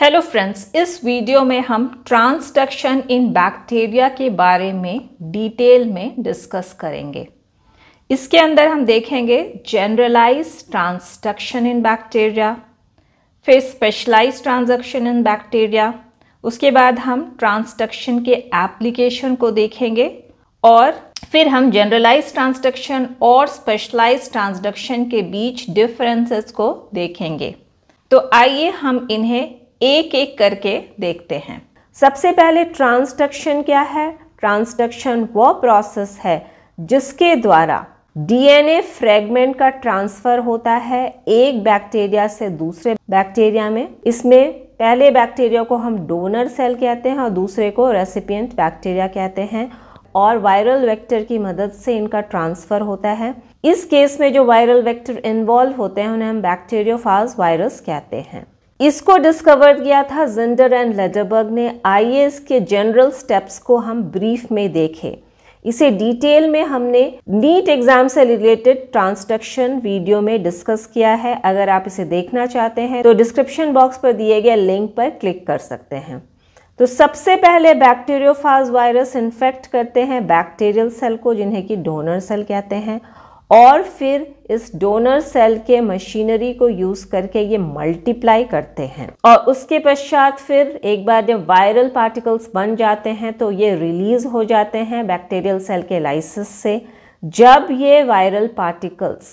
Hello friends इस video में हम ट्रांसडक्शन इन बैक्टीरिया के बारे में डिटेल में डिस्कस करेंगे इसके अंदर हम देखेंगे जनरलाइज ट्रांसडक्शन इन बैक्टीरिया फिर स्पेशलाइज ट्रांजक्शन इन बैक्टीरिया उसके बाद हम ट्रांसडक्शन के एप्लीकेशन को देखेंगे और फिर हम जनरलाइज ट्रांसडक्शन और स्पेशलाइज ट्रांसडक्शन के बीच डिफरेंसेस को देखेंगे तो आइए हम इन्हें एक एक करके देखते हैं सबसे पहले ट्रांसडक्शन क्या है ट्रांसडक्शन वो प्रोसेस है जिसके द्वारा डीएनए फ्रेगमेंट का ट्रांसफर होता है एक बैक्टीरिया से दूसरे बैक्टीरिया में इसमें पहले बैक्टीरिया को हम डोनर सेल कहते हैं और दूसरे को रेसिपियंट बैक्टीरिया कहते हैं और वायरल वेक्टर की मदद से इनका ट्रांसफर होता है इस केस में जो वायरल वेक्टर इन्वॉल्व होते हैं उन्हें हम बैक्टीरियोफाज वायरस कहते हैं इसको डिस्कवर किया था जिंडर एंड लेडरबर्ग ने आई के जनरल स्टेप्स को हम ब्रीफ में देखे इसे डिटेल में हमने नीट एग्जाम से रिलेटेड ट्रांसडक्शन वीडियो में डिस्कस किया है अगर आप इसे देखना चाहते हैं तो डिस्क्रिप्शन बॉक्स पर दिए गए लिंक पर क्लिक कर सकते हैं तो सबसे पहले बैक्टीरियोफाज वायरस इन्फेक्ट करते हैं बैक्टीरियल सेल को जिन्हें कि डोनर सेल कहते हैं और फिर इस डोनर सेल के मशीनरी को यूज करके ये मल्टीप्लाई करते हैं और उसके पश्चात फिर एक बार जब वायरल पार्टिकल्स बन जाते हैं तो ये रिलीज हो जाते हैं बैक्टीरियल सेल के लाइसिस से जब ये वायरल पार्टिकल्स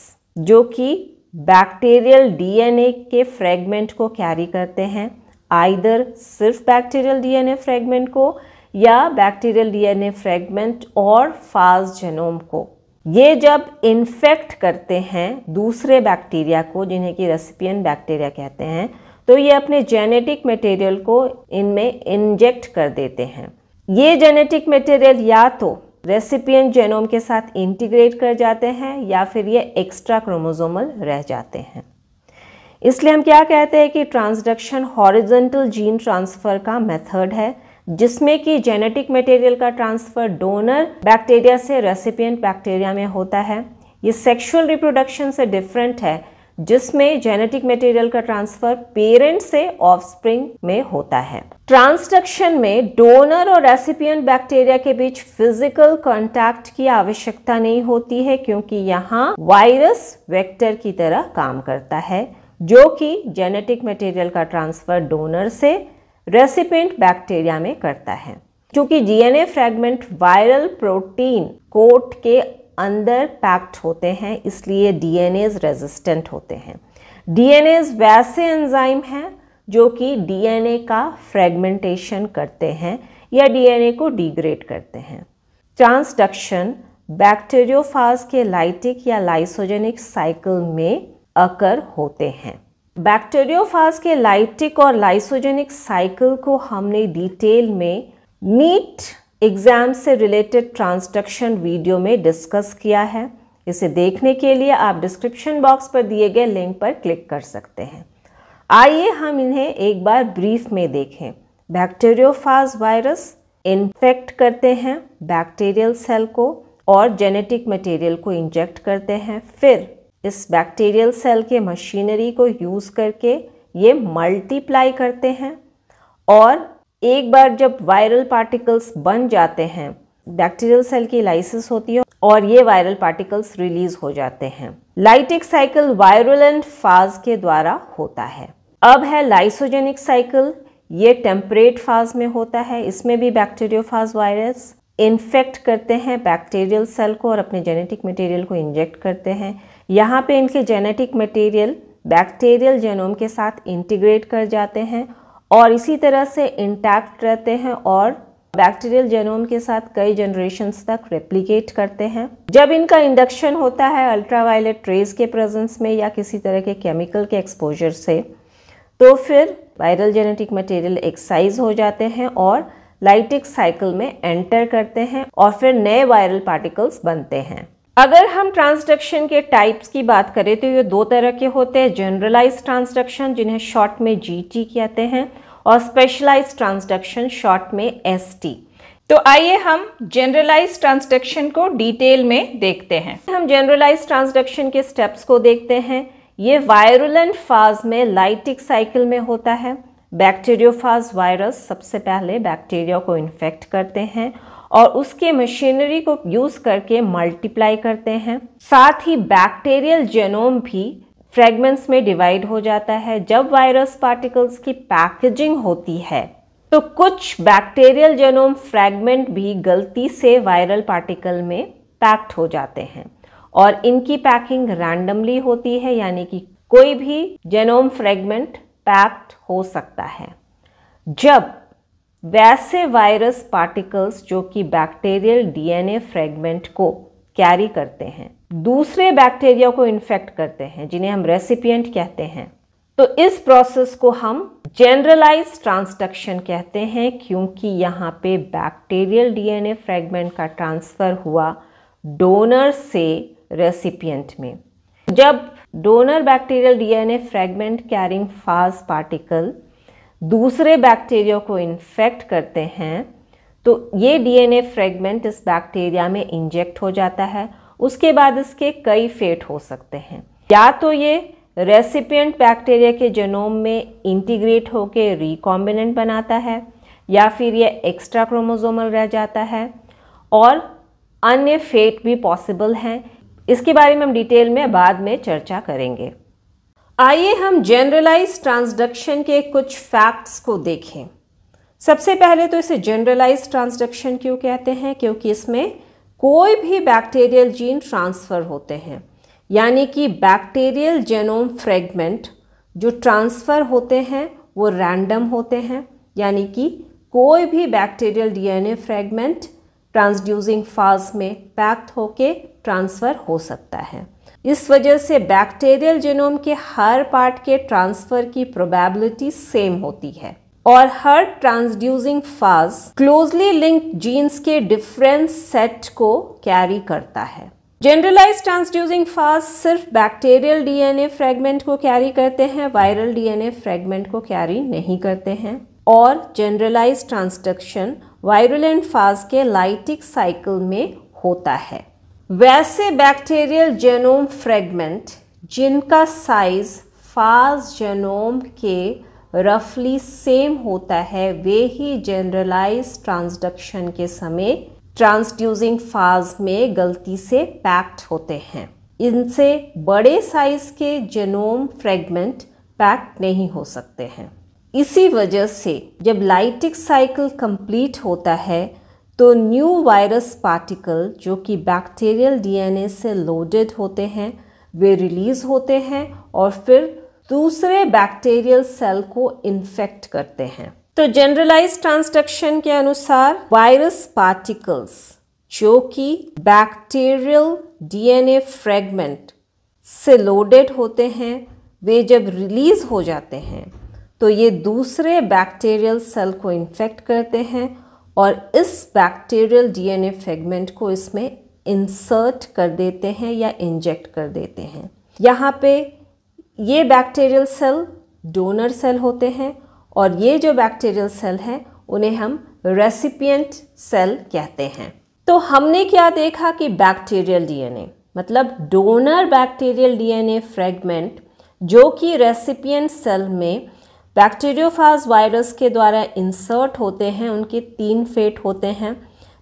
जो कि बैक्टीरियल डीएनए के फ्रेगमेंट को कैरी करते हैं आइदर सिर्फ बैक्टीरियल डीएनए फ्रेगमेंट को या बैक्टीरियल डीएनए फ्रेगमेंट और फास्ट जेनोम को ये जब इन्फेक्ट करते हैं दूसरे बैक्टीरिया को जिन्हें कि रेसिपियन बैक्टीरिया कहते हैं तो ये अपने जेनेटिक मटेरियल को इनमें इंजेक्ट कर देते हैं ये जेनेटिक मटेरियल या तो रेसिपियन जेनोम के साथ इंटीग्रेट कर जाते हैं या फिर ये एक्स्ट्रा क्रोमोजोमल रह जाते हैं इसलिए हम क्या कहते हैं कि ट्रांसडक्शन हॉरिजेंटल जीन ट्रांसफ़र का मेथड है जिसमें कि जेनेटिक मटेरियल का ट्रांसफ़र डोनर बैक्टीरिया से रेसिपियंट बैक्टीरिया में होता है ये सेक्सुअल रिप्रोडक्शन से डिफरेंट है जिसमें जेनेटिक मटेरियल का ट्रांसफर पेरेंट से ऑफस्प्रिंग में होता है ट्रांसडक्शन में डोनर और रेसिपियंट बैक्टीरिया के बीच फिजिकल कॉन्टैक्ट की आवश्यकता नहीं होती है क्योंकि यहाँ वायरस वेक्टर की तरह काम करता है जो कि जेनेटिक मटेरियल का ट्रांसफर डोनर से रेसिपेंट बैक्टीरिया में करता है क्योंकि DNA fragment viral protein coat के अंदर पैक्ड होते हैं इसलिए डीएनएज रेजिस्टेंट होते हैं डीएनएज वैसे एंजाइम हैं जो कि डीएनए का फ्रेगमेंटेशन करते हैं या डीएनए को डिग्रेड करते हैं ट्रांसडक्शन बैक्टेरियोफाज के लाइटिक या लाइसोजेनिक साइकिल में अकर होते हैं बैक्टेरियोफाज के लाइटिक और लाइसोजेनिक साइकिल को हमने डिटेल में नीट एग्जाम से रिलेटेड ट्रांसडक्शन वीडियो में डिस्कस किया है इसे देखने के लिए आप डिस्क्रिप्शन बॉक्स पर दिए गए लिंक पर क्लिक कर सकते हैं आइए हम इन्हें एक बार ब्रीफ में देखें बैक्टेरियोफाज वायरस इन्फेक्ट करते हैं बैक्टीरियल सेल को और जेनेटिक मटेरियल को इंजेक्ट करते हैं फिर इस बैक्टीरियल सेल के मशीनरी को यूज़ करके ये मल्टीप्लाई करते हैं और एक बार जब वायरल पार्टिकल्स बन जाते हैं बैक्टीरियल सेल की लाइसिस होती है और ये वायरल पार्टिकल्स रिलीज हो जाते हैं लाइटिक साइकिल वायरुलेंट फाज के द्वारा होता है अब है लाइसोजेनिक साइकिल ये टेम्परेट फाज में होता है इसमें भी बैक्टीरियोफाज वायरस इन्फेक्ट करते हैं बैक्टीरियल सेल को और अपने जेनेटिक मटेरियल को इंजेक्ट करते हैं यहाँ पे इनके जेनेटिक मटेरियल बैक्टीरियल जेनोम के साथ इंटीग्रेट कर जाते हैं और इसी तरह से इंटैक्ट रहते हैं और बैक्टीरियल जेनोम के साथ कई जनरेशंस तक रेप्लिकेट करते हैं जब इनका इंडक्शन होता है अल्ट्रावायलेट रेज के प्रेजेंस में या किसी तरह के केमिकल के एक्सपोजर से तो फिर वायरल जेनेटिक मटेरियल एक्साइज हो जाते हैं और लाइटिक साइकिल में एंटर करते हैं और फिर नए वायरल पार्टिकल्स बनते हैं अगर हम ट्रांसडक्शन के टाइप्स की बात करें तो ये दो तरह के होते हैं जनरलाइज ट्रांसडक्शन जिन्हें शॉर्ट में टी कहते हैं और स्पेशलाइज ट्रांसडक्शन शॉर्ट में टी तो आइए हम जनरलाइज ट्रांसडक्शन को डिटेल में देखते हैं हम जनरलाइज ट्रांसडक्शन के स्टेप्स को देखते हैं ये वायरुलेंट फाज में लाइटिक साइकिल में होता है बैक्टीरियोफाज वायरस सबसे पहले बैक्टीरिया को इन्फेक्ट करते हैं और उसके मशीनरी को यूज़ करके मल्टीप्लाई करते हैं साथ ही बैक्टीरियल जेनोम भी फ्रेगमेंट्स में डिवाइड हो जाता है जब वायरस पार्टिकल्स की पैकेजिंग होती है तो कुछ बैक्टीरियल जेनोम फ्रेगमेंट भी गलती से वायरल पार्टिकल में पैक्ड हो जाते हैं और इनकी पैकिंग रैंडमली होती है यानी कि कोई भी जेनोम फ्रेगमेंट पैक्ड हो सकता है जब वैसे वायरस पार्टिकल्स जो कि बैक्टीरियल डीएनए फ्रेगमेंट को कैरी करते हैं दूसरे बैक्टीरिया को इन्फेक्ट करते हैं जिन्हें हम रेसिपिएंट कहते हैं तो इस प्रोसेस को हम जनरलाइज ट्रांसडक्शन कहते हैं क्योंकि यहाँ पे बैक्टीरियल डीएनए फ्रेगमेंट का ट्रांसफ़र हुआ डोनर से रेसिपियंट में जब donor bacterial DNA fragment carrying phage particle दूसरे बैक्टीरिया को इन्फेक्ट करते हैं तो ये डीएनए फ्रेगमेंट इस बैक्टीरिया में इंजेक्ट हो जाता है उसके बाद इसके कई फेट हो सकते हैं या तो ये रेसिपियंट बैक्टीरिया के जनोम में इंटीग्रेट होकर रिकॉम्बिनेंट बनाता है या फिर ये एक्स्ट्रा क्रोमोजोमल रह जाता है और अन्य फेट भी पॉसिबल हैं इसके बारे में हम डिटेल में बाद में चर्चा करेंगे आइए हम जनरलाइज ट्रांसडक्शन के कुछ फैक्ट्स को देखें सबसे पहले तो इसे जनरलाइज ट्रांसडक्शन क्यों कहते हैं क्योंकि इसमें कोई भी बैक्टीरियल जीन ट्रांसफ़र होते हैं यानी कि बैक्टीरियल जेनोम फ्रेगमेंट जो ट्रांसफ़र होते हैं वो रैंडम होते हैं यानी कि कोई भी bacterial DNA fragment transducing phage में पैक्ट होके ट्रांसफ़र हो सकता है इस वजह से बैक्टीरियल जीनोम के हर पार्ट के ट्रांसफ़र की प्रोबेबिलिटी सेम होती है और हर transducing phage closely linked genes के डिफरेंस सेट को कैरी करता है जनरलाइज ट्रांसड्यूसिंग फाज सिर्फ बैक्टीरियल डीएनए फ्रेगमेंट को कैरी करते हैं वायरल डीएनए फ्रेगमेंट को कैरी नहीं करते हैं और जनरलाइज ट्रांसडक्शन एंड फाज के लाइटिक साइकिल में होता है वैसे बैक्टीरियल जेनोम फ्रेगमेंट जिनका साइज फाज जेनोम के रफली सेम होता है वे ही जनरलाइज ट्रांसडक्शन के समय ट्रांसड्यूजिंग फाज में गलती से पैक्ड होते हैं इनसे बड़े साइज के जेनोम फ्रेगमेंट पैक्ट नहीं हो सकते हैं इसी वजह से जब लाइटिक साइकिल कंप्लीट होता है तो न्यू वायरस पार्टिकल जो कि बैक्टीरियल डीएनए से लोडेड होते हैं वे रिलीज़ होते हैं और फिर दूसरे बैक्टीरियल सेल को इन्फेक्ट करते हैं तो जनरलाइज ट्रांसडक्शन के अनुसार वायरस पार्टिकल्स जो कि बैक्टीरियल डीएनए फ्रेगमेंट से लोडेड होते हैं वे जब रिलीज़ हो जाते हैं तो ये दूसरे बैक्टीरियल सेल को इन्फेक्ट करते हैं और इस बैक्टीरियल डीएनए फ्रेगमेंट को इसमें इंसर्ट कर देते हैं या इंजेक्ट कर देते हैं यहाँ पे ये बैक्टीरियल सेल डोनर सेल होते हैं और ये जो बैक्टीरियल सेल हैं उन्हें हम रेसिपिएंट सेल कहते हैं तो हमने क्या देखा कि बैक्टीरियल डीएनए मतलब डोनर बैक्टीरियल डीएनए फ्रेगमेंट जो कि रेसिपिएंट सेल में बैक्टीरियोफाज वायरस के द्वारा इंसर्ट होते हैं उनके तीन फेट होते हैं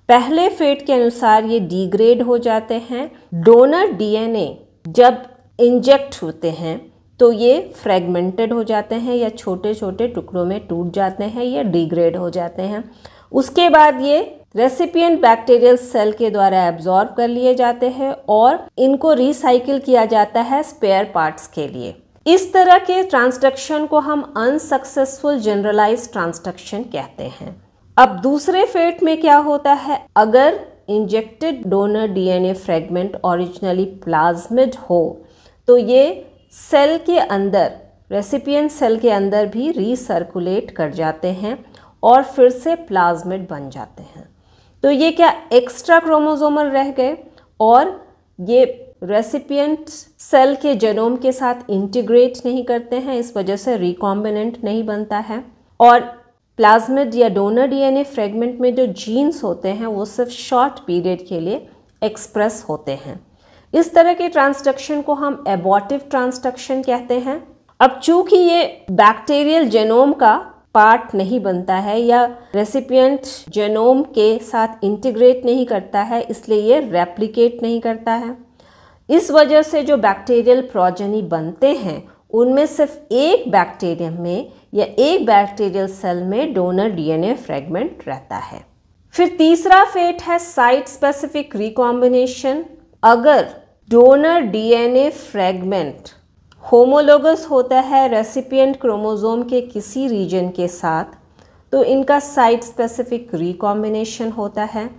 पहले फेट के अनुसार ये डिग्रेड हो जाते हैं डोनर डीएनए जब इंजेक्ट होते हैं तो ये फ्रेगमेंटेड हो जाते हैं या छोटे छोटे टुकड़ों में टूट जाते हैं या डिग्रेड हो जाते हैं उसके बाद ये रेसिपियन बैक्टीरियल सेल के द्वारा एब्जॉर्ब कर लिए जाते हैं और इनको रिसाइकिल किया जाता है स्पेयर पार्ट्स के लिए इस तरह के ट्रांसडक्शन को हम अनसक्सेसफुल जनरलाइज ट्रांसडक्शन कहते हैं अब दूसरे फेट में क्या होता है अगर injected donor DNA fragment originally plasmid हो तो ये सेल के अंदर रेसिपिएंट सेल के अंदर भी रिसर्कुलेट कर जाते हैं और फिर से प्लाज्मिड बन जाते हैं तो ये क्या एक्स्ट्रा क्रोमोजोमल रह गए और ये रेसिपियंट सेल के जेनोम के साथ इंटीग्रेट नहीं करते हैं इस वजह से रिकॉम्बिनेंट नहीं बनता है और प्लाज्मिड या डोनर डीएनए फ्रेगमेंट में जो जीन्स होते हैं वो सिर्फ शॉर्ट पीरियड के लिए एक्सप्रेस होते हैं इस तरह के ट्रांसडक्शन को हम एबॉटिव ट्रांसडक्शन कहते हैं अब चूंकि ये बैक्टीरियल जेनोम का पार्ट नहीं बनता है या रेसिपियंट जेनोम के साथ इंटीग्रेट नहीं करता है इसलिए ये रेप्लिकेट नहीं करता है इस वजह से जो बैक्टीरियल प्रोजेनी बनते हैं उनमें सिर्फ एक बैक्टीरियम में या एक बैक्टीरियल सेल में डोनर डीएनए फ्रेगमेंट रहता है फिर तीसरा फेट है साइट स्पेसिफिक रिकॉम्बिनेशन अगर डोनर डीएनए फ्रेगमेंट होमोलोगस होता है रेसिपिएंट क्रोमोजोम के किसी रीजन के साथ तो इनका साइट स्पेसिफिक रिकॉम्बिनेशन होता है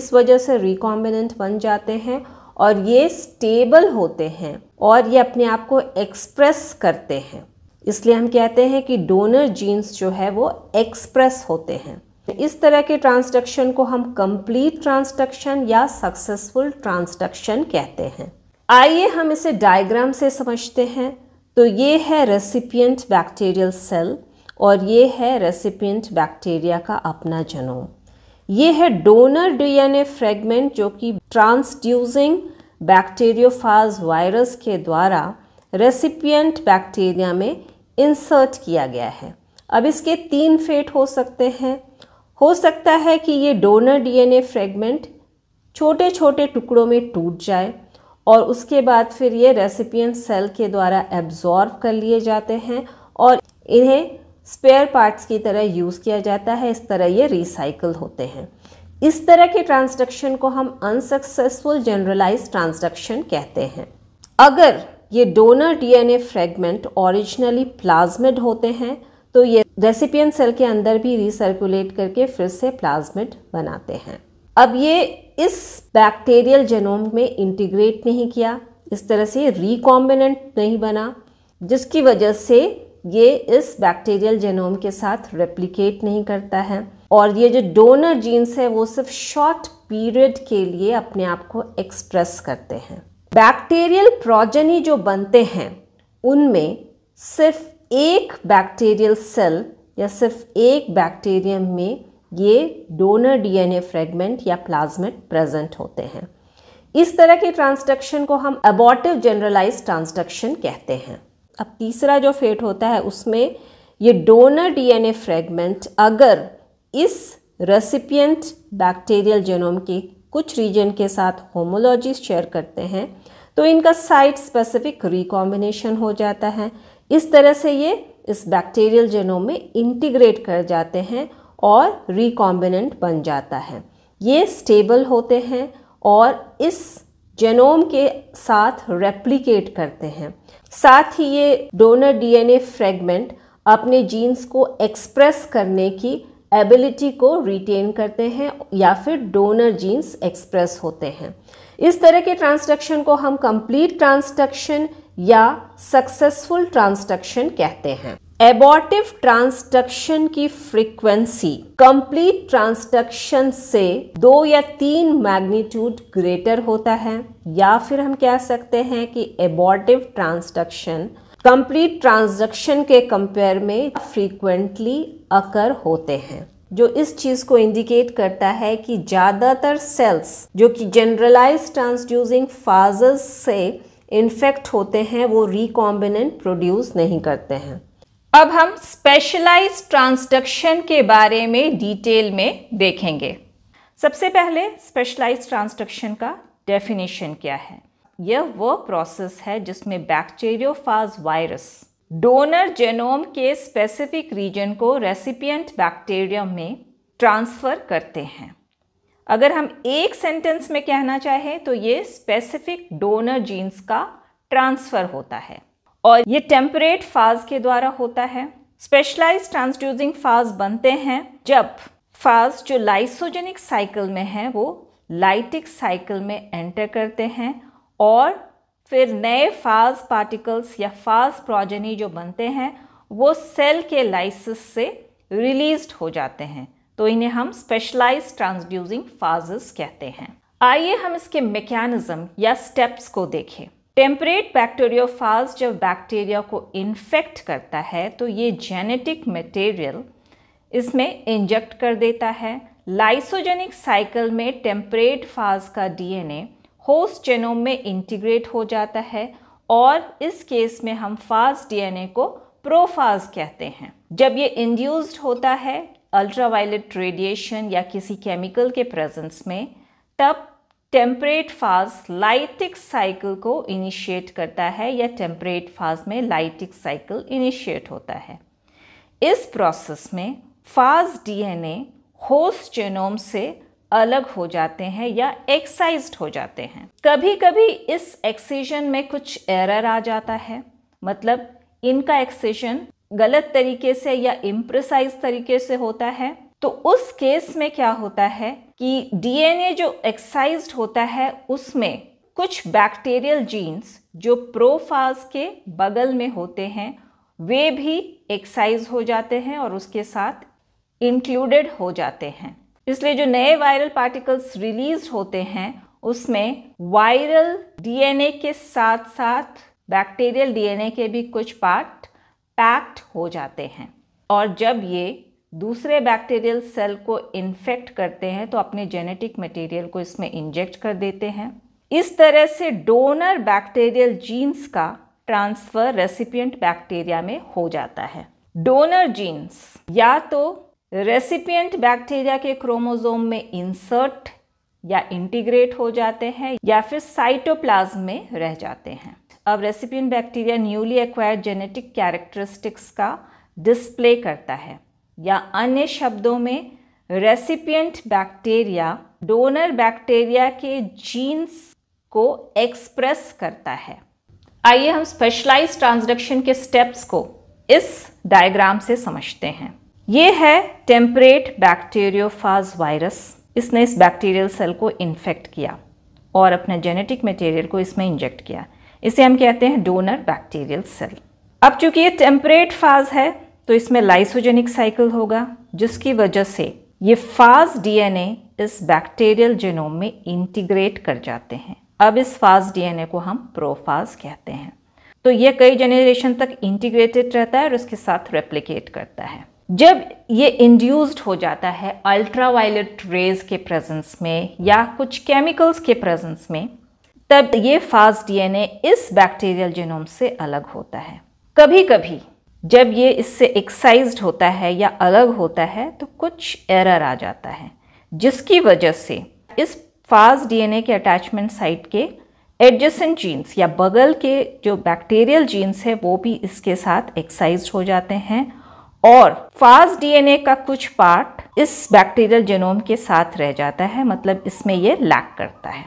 इस वजह से रिकॉम्बिनेंट बन जाते हैं और ये स्टेबल होते हैं और ये अपने आप को एक्सप्रेस करते हैं इसलिए हम कहते हैं कि डोनर जीन्स जो है वो एक्सप्रेस होते हैं इस तरह के ट्रांसडक्शन को हम कंप्लीट ट्रांसडक्शन या सक्सेसफुल ट्रांसडक्शन कहते हैं आइए हम इसे डायग्राम से समझते हैं तो ये है रेसिपियंट बैक्टीरियल सेल और ये है रेसिपियंट बैक्टीरिया का अपना जनोम ये है डोनर डीएनए फ्रेगमेंट जो कि ट्रांसड्यूजिंग बैक्टीरियोफाज वायरस के द्वारा रेसिपियंट बैक्टीरिया में इंसर्ट किया गया है अब इसके तीन फेट हो सकते हैं हो सकता है कि ये डोनर डीएनए फ्रेगमेंट छोटे छोटे टुकड़ों में टूट जाए और उसके बाद फिर ये रेसिपियंट सेल के द्वारा एब्जॉर्व कर लिए जाते हैं और इन्हें स्पेयर पार्ट्स की तरह यूज़ किया जाता है इस तरह ये रिसाइकल होते हैं इस तरह के ट्रांसडक्शन को हम अनसक्सेसफुल जनरलाइज ट्रांसडक्शन कहते हैं अगर ये donor DNA fragment originally plasmid होते हैं तो ये रेसिपियन सेल के अंदर भी रिसर्कुलेट करके फिर से प्लाज्मिड बनाते हैं अब ये इस बैक्टीरियल जेनोम में इंटीग्रेट नहीं किया इस तरह से रिकॉम्बिनेंट नहीं बना जिसकी वजह से ये इस बैक्टीरियल जेनोम के साथ रेप्लिकेट नहीं करता है और ये जो डोनर जीन्स है वो सिर्फ शॉर्ट पीरियड के लिए अपने आप को एक्सप्रेस करते हैं बैक्टीरियल प्रोजनी जो बनते हैं उनमें सिर्फ एक बैक्टीरियल सेल या सिर्फ एक बैक्टीरियम में ये डोनर डीएनए फ्रेगमेंट या प्लाज्मेट प्रेजेंट होते हैं इस तरह के ट्रांसडक्शन को हम अबॉटिव जनरलाइज ट्रांसडक्शन कहते हैं अब तीसरा जो फेट होता है उसमें ये डोनर डीएनए फ्रेगमेंट अगर इस रेसिपियंट बैक्टीरियल जेनोम के कुछ रीजन के साथ होमोलॉजी शेयर करते हैं तो इनका साइट स्पेसिफिक रिकॉम्बिनेशन हो जाता है इस तरह से ये इस बैक्टीरियल जेनोम में इंटीग्रेट कर जाते हैं और रिकॉम्बिनेंट बन जाता है ये स्टेबल होते हैं और इस जेनोम के साथ रेप्लिकेट करते हैं साथ ही ये डोनर डीएनए फ्रेगमेंट अपने जीन्स को एक्सप्रेस करने की एबिलिटी को रिटेन करते हैं या फिर डोनर जीन्स एक्सप्रेस होते हैं इस तरह के ट्रांसडक्शन को हम कंप्लीट ट्रांसडक्शन या सक्सेसफुल ट्रांसडक्शन कहते हैं एबॉर्टिव ट्रांसडक्शन की फ्रीक्वेंसी कंप्लीट ट्रांसडक्शन से दो या तीन मैग्नीट्यूड ग्रेटर होता है या फिर हम कह सकते हैं कि एबॉर्टिव ट्रांसडक्शन कंप्लीट ट्रांजैक्शन के कंपेयर में फ्रीक्वेंटली अकर होते हैं जो इस चीज़ को इंडिकेट करता है कि ज़्यादातर सेल्स जो कि जनरलाइज ट्रांसड्यूसिंग फाजस से इन्फेक्ट होते हैं वो रिकॉम्बिनेंट प्रोड्यूस नहीं करते हैं अब हम स्पेशलाइज ट्रांसडक्शन के बारे में डिटेल में देखेंगे सबसे पहले स्पेशलाइज ट्रांसडक्शन का डेफिनेशन क्या है यह वो प्रोसेस है जिसमें बैक्टेरियो वायरस डोनर जेनोम के स्पेसिफिक रीजन को रेसिपिएंट बैक्टीरिया में ट्रांसफ़र करते हैं अगर हम एक सेंटेंस में कहना चाहें तो ये स्पेसिफिक डोनर जीन्स का ट्रांसफ़र होता है और ये टेम्परेट फाज के द्वारा होता है स्पेशलाइज ट्रांसड्यूजिंग फाज बनते हैं जब फाज जो लाइसोजेनिक साइकिल में है वो लाइटिक साइकिल में एंटर करते हैं और फिर नए फाज पार्टिकल्स या फाज प्रोजेनी जो बनते हैं वो सेल के लाइसिस से रिलीज हो जाते हैं तो इन्हें हम स्पेशलाइज ट्रांसड्यूसिंग फाजेस कहते हैं आइए हम इसके मेकेनिज्म या स्टेप्स को देखें टेम्परेट बैक्टीरियोफाज जब बैक्टीरिया को इन्फेक्ट करता है तो ये जेनेटिक मटेरियल इसमें इंजेक्ट कर देता है लाइसोजेनिक साइकिल में टेम्परेट फाज का डीएनए होस्ट जेनोम में इंटीग्रेट हो जाता है और इस केस में हम फास डीएनए को प्रोफाज कहते हैं जब ये इंड्यूस्ड होता है अल्ट्रावायलेट रेडिएशन या किसी केमिकल के प्रेजेंस में तब टेम्परेट फाज लाइटिक साइकिल को इनिशिएट करता है या टेम्परेट फाज में लाइटिक साइकिल इनिशिएट होता है इस प्रोसेस में फाज डीएनए होस्ट जेनोम से अलग हो जाते हैं या एक्साइज हो जाते हैं कभी कभी इस एक्सीजन में कुछ एरर आ जाता है मतलब इनका एक्सीजन गलत तरीके से या इम्प्रिसाइज तरीके से होता है तो उस केस में क्या होता है कि डीएनए जो एक्साइज होता है उसमें कुछ बैक्टीरियल जीन्स जो प्रोफाज के बगल में होते हैं वे भी एक्साइज हो जाते हैं और उसके साथ इंक्लूडेड हो जाते हैं इसलिए जो नए वायरल पार्टिकल्स रिलीज होते हैं उसमें वायरल डीएनए के साथ साथ बैक्टीरियल डीएनए के भी कुछ पार्ट पैक्ड हो जाते हैं और जब ये दूसरे बैक्टीरियल सेल को इन्फेक्ट करते हैं तो अपने जेनेटिक मटेरियल को इसमें इंजेक्ट कर देते हैं इस तरह से डोनर बैक्टीरियल जीन्स का ट्रांसफ़र रेसिपियंट बैक्टीरिया में हो जाता है डोनर जीन्स या तो रेसिपियंट बैक्टीरिया के क्रोमोजोम में इंसर्ट या इंटीग्रेट हो जाते हैं या फिर साइटोप्लाज्म में रह जाते हैं अब recipient bacteria newly acquired genetic characteristics का डिस्प्ले करता है या अन्य शब्दों में रेसिपियंट बैक्टीरिया डोनर बैक्टीरिया के जीन्स को एक्सप्रेस करता है आइए हम स्पेशलाइज ट्रांसडक्शन के स्टेप्स को इस डायग्राम से समझते हैं ये है टेम्परेट बैक्टीरियोफाज वायरस इसने इस बैक्टीरियल सेल को इन्फेक्ट किया और अपने जेनेटिक मटेरियल को इसमें इंजेक्ट किया इसे हम कहते हैं डोनर बैक्टीरियल सेल अब चूंकि ये टेम्परेट फाज है तो इसमें लाइसोजेनिक साइकिल होगा जिसकी वजह से ये फाज डीएनए इस बैक्टीरियल जेनोम में इंटीग्रेट कर जाते हैं अब इस फाज डीएनए को हम प्रोफाज कहते हैं तो ये कई जनरेशन तक इंटीग्रेटेड रहता है और उसके साथ रेप्लिकेट करता है जब ये इंड्यूस्ड हो जाता है अल्ट्रावायलेट रेज के प्रेजेंस में या कुछ केमिकल्स के प्रेजेंस में तब ये फास्ट डीएनए इस बैक्टीरियल जीनोम से अलग होता है कभी कभी जब ये इससे एक्साइज होता है या अलग होता है तो कुछ एरर आ जाता है जिसकी वजह से इस फास्ट डीएनए के अटैचमेंट साइट के एडजेसेंट जीन्स या बगल के जो बैक्टीरियल जीन्स है वो भी इसके साथ एक्साइज हो जाते हैं और फास्ट डीएनए का कुछ पार्ट इस बैक्टीरियल जेनोम के साथ रह जाता है मतलब इसमें ये लैक करता है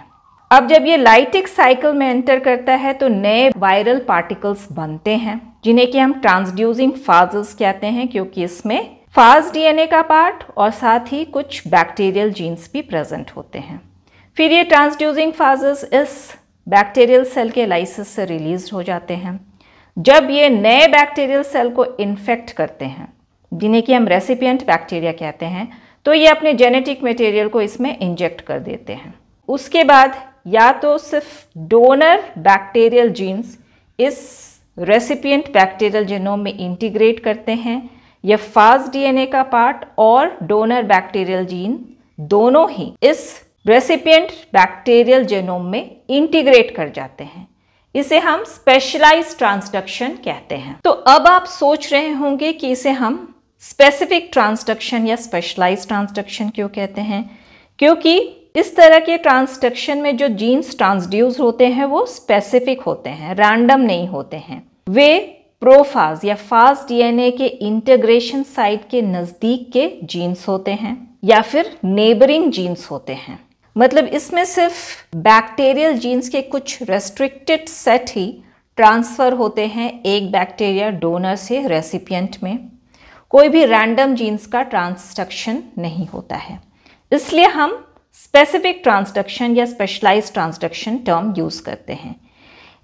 अब जब ये लाइटिक साइकिल में एंटर करता है तो नए वायरल पार्टिकल्स बनते हैं जिन्हें कि हम ट्रांसड्यूसिंग फाजल्स कहते हैं क्योंकि इसमें फास्ट डीएनए का पार्ट और साथ ही कुछ बैक्टीरियल जीन्स भी प्रेजेंट होते हैं फिर ये ट्रांसड्यूसिंग फाजल्स इस बैक्टीरियल सेल के लाइसिस से रिलीज हो जाते हैं जब ये नए बैक्टीरियल सेल को इन्फेक्ट करते हैं जिन्हें कि हम रेसिपियंट बैक्टीरिया कहते हैं तो ये अपने जेनेटिक मटेरियल को इसमें इंजेक्ट कर देते हैं उसके बाद या तो सिर्फ डोनर बैक्टीरियल जीन्स इस रेसिपियंट बैक्टीरियल जेनोम में इंटीग्रेट करते हैं या फास्ट डीएनए का पार्ट और डोनर बैक्टीरियल जीन दोनों ही इस रेसिपियंट बैक्टीरियल जेनोम में इंटीग्रेट कर जाते हैं इसे हम स्पेशलाइज ट्रांसडक्शन कहते हैं तो अब आप सोच रहे होंगे कि इसे हम स्पेसिफिक ट्रांसडक्शन या स्पेशलाइज ट्रांसडक्शन क्यों कहते हैं क्योंकि इस तरह के ट्रांसडक्शन में जो जीन्स ट्रांसड्यूज होते हैं वो स्पेसिफिक होते हैं रैंडम नहीं होते हैं वे प्रोफाज या फास्ट डीएनए के इंटीग्रेशन साइट के नज़दीक के जीन्स होते हैं या फिर नेबरिंग जीन्स होते हैं मतलब इसमें सिर्फ बैक्टीरियल जीन्स के कुछ रेस्ट्रिक्टेड सेट ही ट्रांसफ़र होते हैं एक बैक्टीरिया डोनर से रेसिपियंट में कोई भी रैंडम जीन्स का ट्रांसडक्शन नहीं होता है इसलिए हम स्पेसिफिक ट्रांसडक्शन या स्पेशलाइज ट्रांसडक्शन टर्म यूज़ करते हैं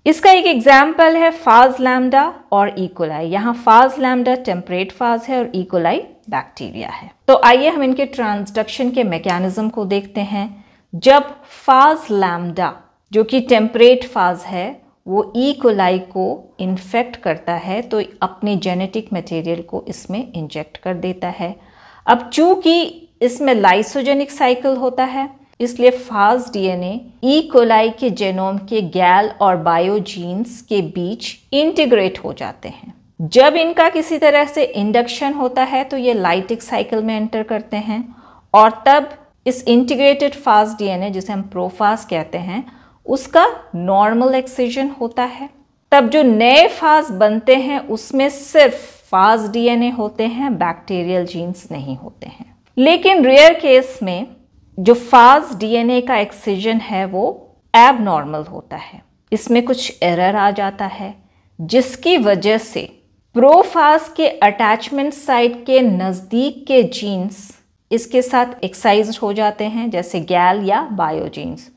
इसका एक एग्जाम्पल है फाज लैमडा और इकोलाई e यहाँ फाज लैमडा टेम्परेट फाज है और इकोलाई e बैक्टीरिया है तो आइए हम इनके ट्रांसडक्शन के मैकेनिज्म को देखते हैं जब फाज लैमडा जो कि टेम्परेट फाज है वो ई e. कोलाई को इन्फेक्ट करता है तो अपने जेनेटिक मटेरियल को इसमें इंजेक्ट कर देता है अब चूंकि इसमें लाइसोजेनिक साइकिल होता है इसलिए फाज डीएनए ई कोलाई के जेनोम के गैल और बायोजीन्स के बीच इंटीग्रेट हो जाते हैं जब इनका किसी तरह से इंडक्शन होता है तो ये लाइटिक साइकिल में एंटर करते हैं और तब इस इंटीग्रेटेड फास्ट डीएनए जिसे हम प्रोफास्ट कहते हैं उसका नॉर्मल एक्सीजन होता है तब जो नए फास बनते हैं उसमें सिर्फ फास्ट डीएनए होते हैं बैक्टीरियल जीन्स नहीं होते हैं लेकिन रेयर केस में जो फास डीएनए का एक्सीजन है वो एबनॉर्मल होता है इसमें कुछ एरर आ जाता है जिसकी वजह से प्रोफास के अटैचमेंट साइट के नज़दीक के जीन्स इसके साथ एक्साइज हो जाते हैं जैसे गैल या बायोजीन्स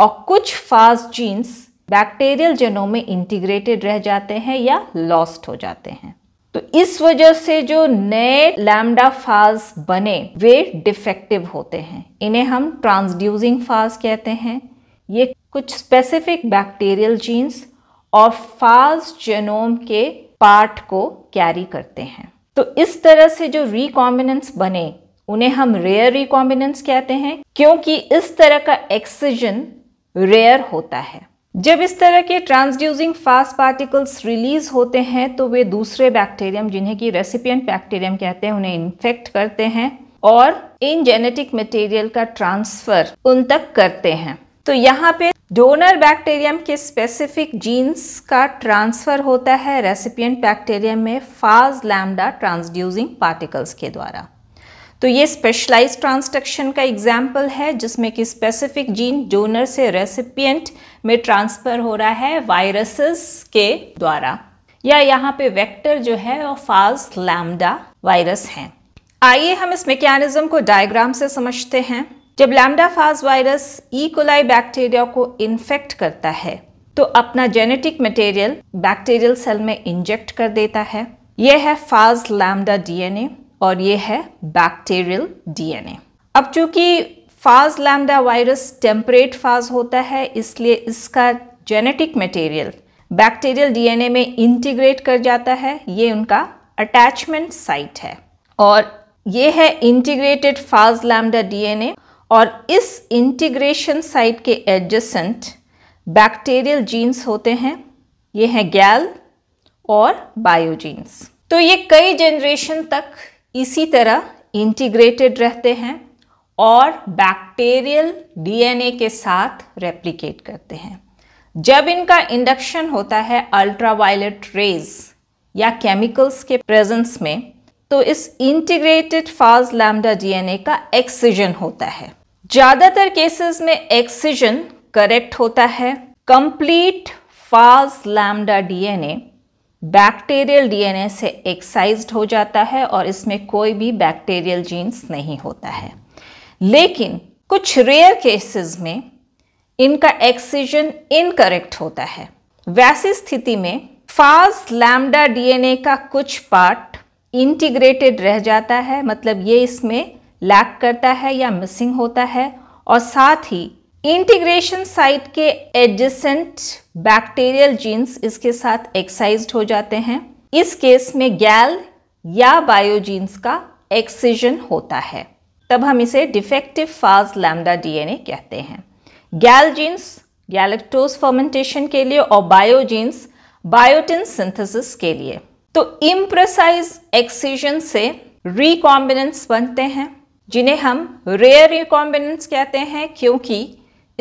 और कुछ फास्ट जीन्स बैक्टीरियल जेनोम में इंटीग्रेटेड रह जाते हैं या लॉस्ट हो जाते हैं तो इस वजह से जो नए लैमडा फाज बने वे डिफेक्टिव होते हैं इन्हें हम ट्रांसड्यूजिंग फाज कहते हैं ये कुछ स्पेसिफिक बैक्टीरियल जीन्स और फाज जेनोम के पार्ट को कैरी करते हैं तो इस तरह से जो रिकॉम्बिनेंस बने उन्हें हम रेयर रिकॉम्बिनेंस कहते हैं क्योंकि इस तरह का एक्सीजन रेयर होता है जब इस तरह के ट्रांसड्यूसिंग फास्ट पार्टिकल्स रिलीज होते हैं तो वे दूसरे बैक्टीरियम जिन्हें कि रेसिपियंट बैक्टीरियम कहते हैं उन्हें इन्फेक्ट करते हैं और इन जेनेटिक मटेरियल का ट्रांसफर उन तक करते हैं तो यहाँ पे डोनर बैक्टीरियम के स्पेसिफिक जीन्स का ट्रांसफर होता है रेसिपियंट बैक्टीरियम में फाज लैमडा ट्रांसड्यूसिंग पार्टिकल्स के द्वारा तो ये स्पेशलाइज ट्रांसडक्शन का एग्जाम्पल है जिसमें कि स्पेसिफिक जीन डोनर से रेसिपियंट में ट्रांसफ़र हो रहा है वायरसेस के द्वारा या यहाँ पे वेक्टर जो है वो फाज लैमडा वायरस है आइए हम इस मेकेनिज्म को डायग्राम से समझते हैं जब lambda phage virus E coli bacteria को इन्फेक्ट करता है तो अपना जेनेटिक मटेरियल बैक्टीरियल सेल में इंजेक्ट कर देता है यह है फाज लैमडा डीएनए और ये है बैक्टीरियल डीएनए अब चूंकि phage lambda virus temperate phage होता है इसलिए इसका जेनेटिक मटेरियल बैक्टीरियल डीएनए में इंटीग्रेट कर जाता है ये उनका अटैचमेंट साइट है और ये है इंटीग्रेटेड फाज लैमडा डीएनए और इस इंटीग्रेशन साइट के एडजसेंट बैक्टीरियल जीन्स होते हैं ये हैं गैल और बायोजीन्स तो ये कई जनरेशन तक इसी तरह इंटीग्रेटेड रहते हैं और बैक्टीरियल डीएनए के साथ रेप्लिकेट करते हैं जब इनका इंडक्शन होता है अल्ट्रावायलेट रेज या केमिकल्स के प्रेजेंस में तो इस इंटीग्रेटेड फाज लैम्डा डीएनए का एक्सीजन होता है ज़्यादातर केसेस में एक्सीजन करेक्ट होता है complete phage lambda DNA bacterial DNA से एक्साइज हो जाता है और इसमें कोई भी बैक्टीरियल जीन्स नहीं होता है लेकिन कुछ रेयर केसेस में इनका एक्सीजन इनकरेक्ट होता है वैसी स्थिति में फाज लैमडा डीएनए का कुछ पार्ट इंटीग्रेटेड रह जाता है मतलब ये इसमें लैक करता है या मिसिंग होता है और साथ ही इंटीग्रेशन साइट के एडजेसेंट बैक्टीरियल जीन्स इसके साथ एक्साइज हो जाते हैं इस केस में गैल या बायोजीन्स का एक्सीजन होता है तब हम इसे डिफेक्टिव फाज लैमडा डीएनए कहते हैं गैल जीन्स गैलेक्टोज फर्मेंटेशन के लिए और बायोजीन्स बायोटिन सिंथेसिस के लिए तो इम्प्रेसाइज एक्सीजन से रिकॉम्बिनेंट्स बनते हैं जिन्हें हम रेयर रिकॉम्बिनेंट्स कहते हैं क्योंकि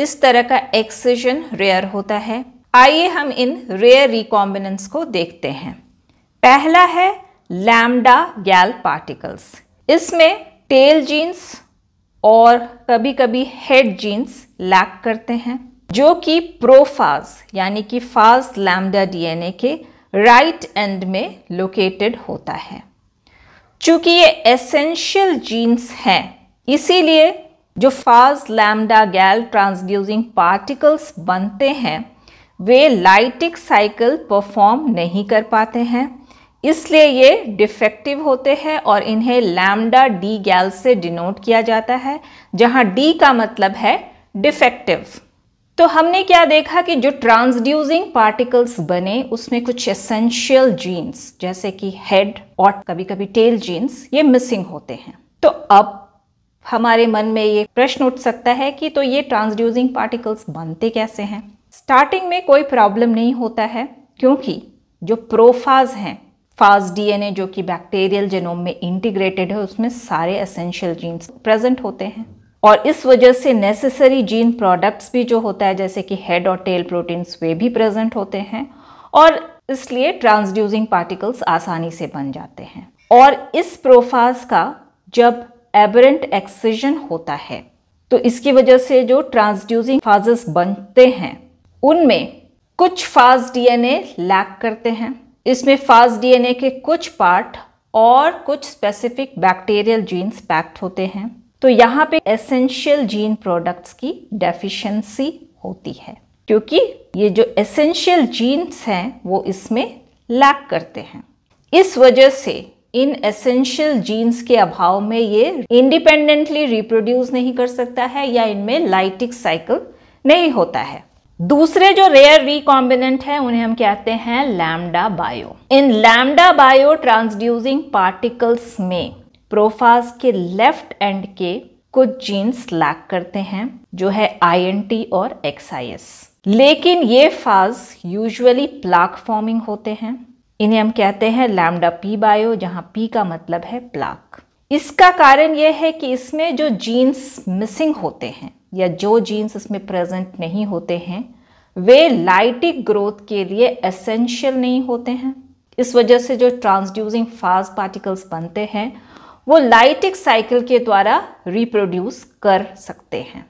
इस तरह का एक्सीजन रेयर होता है आइए हम इन रेयर रिकॉम्बिनेंस को देखते हैं पहला है लैम्डा गैल पार्टिकल्स इसमें टेल जीन्स और कभी कभी हेड जीन्स लैक करते हैं जो कि प्रोफाज यानी कि फाज लैम्डा डीएनए के राइट right एंड में लोकेटेड होता है चूंकि ये एसेंशियल जीन्स हैं इसीलिए जो फाज लैम्डा गैल ट्रांसड्यूसिंग पार्टिकल्स बनते हैं वे लाइटिक साइकिल परफॉर्म नहीं कर पाते हैं इसलिए ये डिफेक्टिव होते हैं और इन्हें लैम्डा डी गैल से डिनोट किया जाता है जहां डी का मतलब है डिफेक्टिव तो हमने क्या देखा कि जो ट्रांसड्यूजिंग पार्टिकल्स बने उसमें कुछ एसेंशियल जीन्स जैसे कि हेड और कभी कभी टेल जीन्स ये मिसिंग होते हैं तो अब हमारे मन में ये प्रश्न उठ सकता है कि तो ये ट्रांसड्यूजिंग पार्टिकल्स बनते कैसे हैं स्टार्टिंग में कोई प्रॉब्लम नहीं होता है क्योंकि जो प्रोफाज हैं फाज डीएनए जो कि बैक्टीरियल जेनोम में इंटीग्रेटेड है उसमें सारे एसेंशियल जीन्स प्रेजेंट होते हैं और इस वजह से नेसेसरी जीन प्रोडक्ट्स भी जो होता है जैसे कि हेड और टेल प्रोटीन्स वे भी प्रेजेंट होते हैं और इसलिए ट्रांसड्यूजिंग पार्टिकल्स आसानी से बन जाते हैं और इस प्रोफाज का जब एबरेंट एक्सीजन होता है तो इसकी वजह से जो ट्रांसड्यूजिंग फाजेस बनते हैं उनमें कुछ फास्ट डीएनए लैक करते हैं इसमें फास्ट डीएनए के कुछ पार्ट और कुछ स्पेसिफिक बैक्टीरियल जीन्स पैक्ट होते हैं तो यहाँ पे एसेंशियल जीन प्रोडक्ट्स की डेफिशिएंसी होती है क्योंकि ये जो एसेंशियल जीन्स हैं वो इसमें लैक करते हैं इस वजह से इन एसेंशियल जीन्स के अभाव में ये इंडिपेंडेंटली रिप्रोड्यूस नहीं कर सकता है या इनमें लाइटिक साइकिल नहीं होता है दूसरे जो रेयर रिकॉम्बिनेंट हैं उन्हें हम कहते हैं लैमडा बायो इन लैमडा बायो ट्रांसड्यूसिंग पार्टिकल्स में प्रोफास के लेफ्ट एंड के कुछ जीन्स लैक करते हैं जो है आईएनटी और एक्सआईएस लेकिन ये फाज यूजुअली प्लाक फॉर्मिंग होते हैं इन्हें हम कहते हैं लैमडा पी बायो जहां पी का मतलब है प्लाक इसका कारण यह है कि इसमें जो जीन्स मिसिंग होते हैं या जो जीन्स इसमें प्रेजेंट नहीं होते हैं वे लाइटिक ग्रोथ के लिए एसेंशियल नहीं होते हैं इस वजह से जो ट्रांसड्यूसिंग फास्ट पार्टिकल्स बनते हैं वो लाइटिक साइकिल के द्वारा रिप्रोड्यूस कर सकते हैं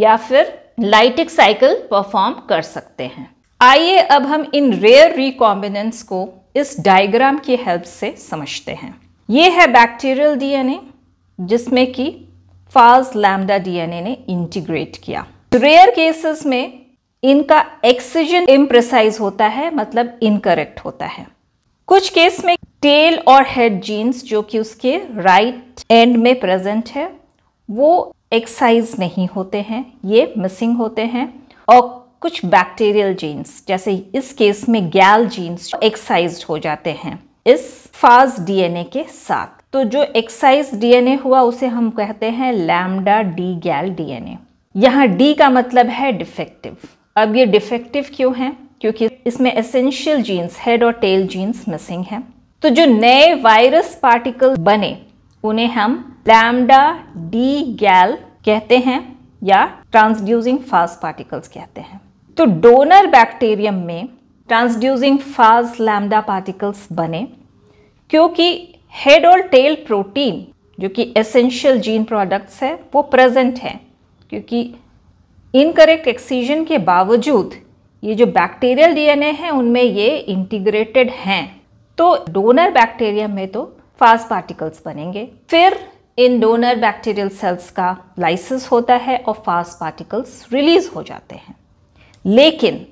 या फिर लाइटिक साइकिल परफॉर्म कर सकते हैं आइए अब हम इन रेयर रिकॉम्बिनेंट्स को इस डायग्राम की हेल्प से समझते हैं ये है बैक्टीरियल डीएनए जिसमें कि फाल्स लैम्डा डीएनए ने इंटीग्रेट किया रेयर तो केसेस में इनका एक्सीजन इम्प्रेसाइज होता है मतलब इनकरेक्ट होता है कुछ केस में टेल और हेड जीन्स जो कि उसके राइट right एंड में प्रेजेंट है वो एक्साइज नहीं होते हैं ये मिसिंग होते हैं और कुछ बैक्टीरियल जीन्स जैसे इस केस में गैल जीन्स एक्साइज हो जाते हैं इस फास्ट डीएनए के साथ तो जो एक्साइज डीएनए हुआ उसे हम कहते हैं लैमडा डी गैल डीएनए यहाँ डी का मतलब है डिफेक्टिव अब ये डिफेक्टिव क्यों है क्योंकि इसमें एसेंशियल जीन्स हेड और टेल जीन्स मिसिंग है तो जो नए वायरस पार्टिकल बने उन्हें हम लैमडा डी गैल कहते हैं या ट्रांसड्यूजिंग फास्ट पार्टिकल्स कहते हैं तो डोनर बैक्टीरियम में ट्रांसड्यूजिंग फास्ट लैमडा पार्टिकल्स बने क्योंकि हेड और टेल प्रोटीन जो कि एसेंशियल जीन प्रोडक्ट्स है वो प्रेजेंट हैं क्योंकि इनकरेक्ट एक्सीजन के बावजूद ये जो बैक्टीरियल डीएनए हैं उनमें ये इंटीग्रेटेड हैं तो डोनर बैक्टीरिया में तो फास्ट पार्टिकल्स बनेंगे फिर इन डोनर बैक्टीरियल सेल्स का लाइसिस होता है और फास्ट पार्टिकल्स रिलीज हो जाते हैं लेकिन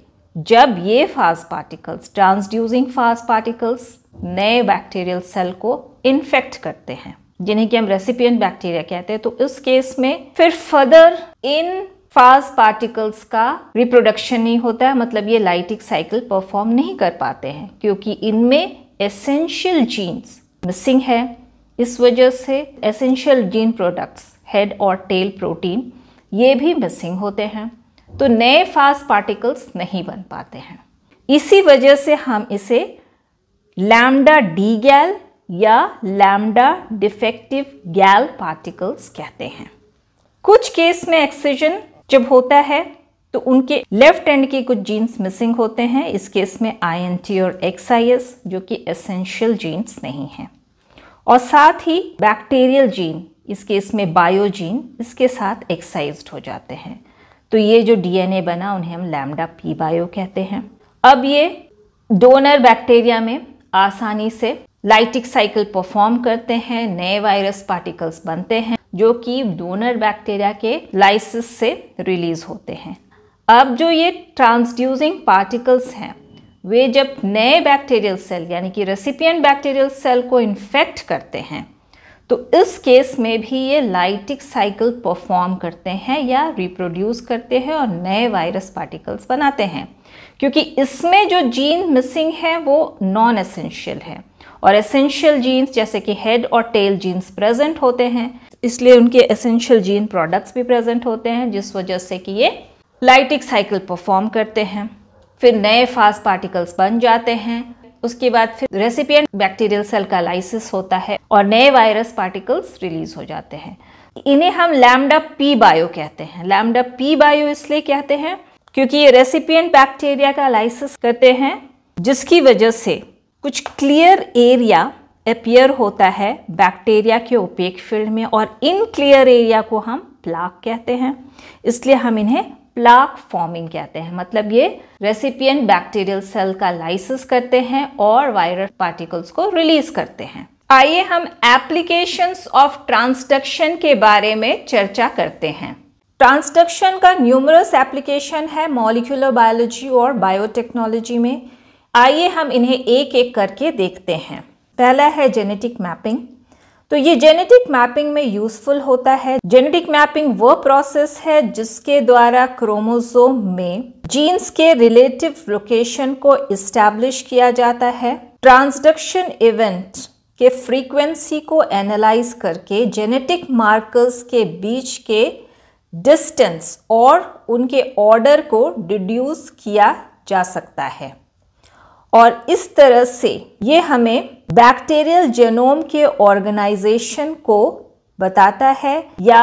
जब ये fast particles transducing fast particles नए बैक्टीरियल सेल को इन्फेक्ट करते हैं जिन्हें कि हम रेसिपियन बैक्टीरिया कहते हैं तो उस केस में फिर फर्दर इन फास्ट पार्टिकल्स का रिप्रोडक्शन नहीं होता है मतलब ये लाइटिक साइकिल परफॉर्म नहीं कर पाते हैं क्योंकि इनमें एसेंशियल जीन्स मिसिंग है इस वजह से एसेंशियल जीन प्रोडक्ट्स हेड और टेल प्रोटीन ये भी मिसिंग होते हैं तो नए फास्ट पार्टिकल्स नहीं बन पाते हैं इसी वजह से हम इसे लैमडा डी गैल या लैमडा डिफेक्टिव गैल पार्टिकल्स कहते हैं कुछ केस में एक्सीजन जब होता है तो उनके लेफ्ट एंड के कुछ जीन्स मिसिंग होते हैं इस केस में आई और एक्स जो कि एसेंशियल जीन्स नहीं हैं और साथ ही बैक्टीरियल जीन इस केस में बायोजीन इसके साथ एक्साइज हो जाते हैं तो ये जो डीएनए बना उन्हें हम लैमडा पी बायो कहते हैं अब ये डोनर बैक्टीरिया में आसानी से लाइटिक साइकिल परफॉर्म करते हैं नए वायरस पार्टिकल्स बनते हैं जो कि डोनर बैक्टीरिया के लाइसिस से रिलीज होते हैं अब जो ये ट्रांसड्यूजिंग पार्टिकल्स हैं वे जब नए बैक्टीरियल सेल यानी कि रेसिपियन बैक्टीरियल सेल को इन्फेक्ट करते हैं तो इस केस में भी ये लाइटिक साइकिल परफॉर्म करते हैं या रिप्रोड्यूस करते हैं और नए वायरस पार्टिकल्स बनाते हैं क्योंकि इसमें जो जीन मिसिंग है वो नॉन एसेंशियल है और एसेंशियल जीन्स जैसे कि हेड और टेल जीन्स प्रेजेंट होते हैं इसलिए उनके एसेंशियल जीन प्रोडक्ट्स भी प्रेजेंट होते हैं जिस वजह से कि ये लाइटिक साइकिल परफॉर्म करते हैं फिर नए फास्ट पार्टिकल्स बन जाते हैं उसके बाद फिर रेसिपियंट बैक्टीरियल सेल का लाइसिस होता है और नए वायरस पार्टिकल्स रिलीज हो जाते हैं इन्हें हम लैमडा पी बायो कहते हैं लैमडा पी बायो इसलिए कहते हैं क्योंकि ये रेसिपियन बैक्टीरिया का लाइसिस करते हैं जिसकी वजह से कुछ क्लियर एरिया अपियर होता है बैक्टीरिया के ओपेक फील्ड में और इन क्लियर एरिया को हम प्लाक कहते हैं इसलिए हम इन्हें प्लाक फॉर्मिंग कहते हैं मतलब ये रेसिपियन बैक्टीरियल सेल का लाइसिस करते हैं और वायरस पार्टिकल्स को रिलीज करते हैं आइए हम एप्लीकेशंस ऑफ ट्रांसडक्शन के बारे में चर्चा करते हैं ट्रांसडक्शन का न्यूमरस एप्लीकेशन है मॉलिक्यूलर बायोलॉजी और बायोटेक्नोलॉजी में आइए हम इन्हें एक एक करके देखते हैं पहला है जेनेटिक मैपिंग तो ये जेनेटिक मैपिंग में यूजफुल होता है जेनेटिक मैपिंग वो प्रोसेस है जिसके द्वारा क्रोमोसोम में जीन्स के रिलेटिव लोकेशन को इस्टेब्लिश किया जाता है ट्रांसडक्शन इवेंट के फ्रीक्वेंसी को एनालाइज करके जेनेटिक मार्कर्स के बीच के डिस्टेंस और उनके ऑर्डर को डिड्यूस किया जा सकता है और इस तरह से ये हमें बैक्टीरियल जेनोम के ऑर्गेनाइजेशन को बताता है या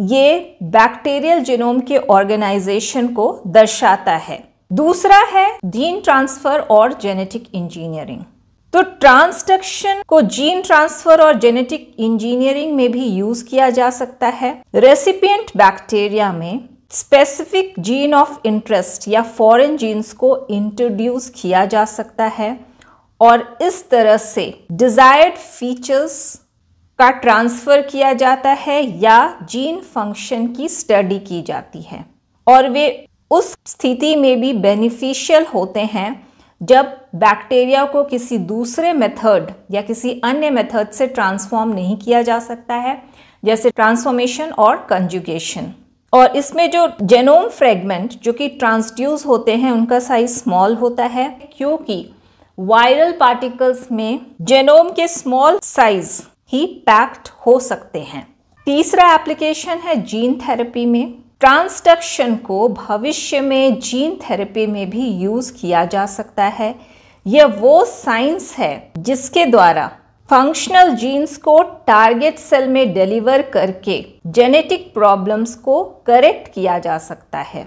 ये बैक्टीरियल जेनोम के ऑर्गेनाइजेशन को दर्शाता है दूसरा है जीन ट्रांसफर और जेनेटिक इंजीनियरिंग तो ट्रांसडक्शन को जीन ट्रांसफर और जेनेटिक इंजीनियरिंग में भी यूज किया जा सकता है रेसिपिएंट बैक्टीरिया में स्पेसिफिक जीन ऑफ इंटरेस्ट या फॉरेन जीन्स को इंट्रोड्यूस किया जा सकता है और इस तरह से डिजायर्ड फीचर्स का ट्रांसफर किया जाता है या जीन फंक्शन की स्टडी की जाती है और वे उस स्थिति में भी बेनिफिशियल होते हैं जब बैक्टीरिया को किसी दूसरे मेथड या किसी अन्य मेथड से ट्रांसफॉर्म नहीं किया जा सकता है जैसे ट्रांसफॉर्मेशन और कंजुगेशन और इसमें जो जेनोम फ्रेगमेंट जो कि ट्रांसड्यूज होते हैं उनका साइज स्मॉल होता है क्योंकि वायरल पार्टिकल्स में जेनोम के स्मॉल साइज ही पैक्ड हो सकते हैं तीसरा एप्लीकेशन है जीन थेरेपी में ट्रांसडक्शन को भविष्य में जीन थेरेपी में भी यूज किया जा सकता है यह वो साइंस है जिसके द्वारा फंक्शनल जीन्स को टारगेट सेल में डिलीवर करके जेनेटिक प्रॉब्लम्स को करेक्ट किया जा सकता है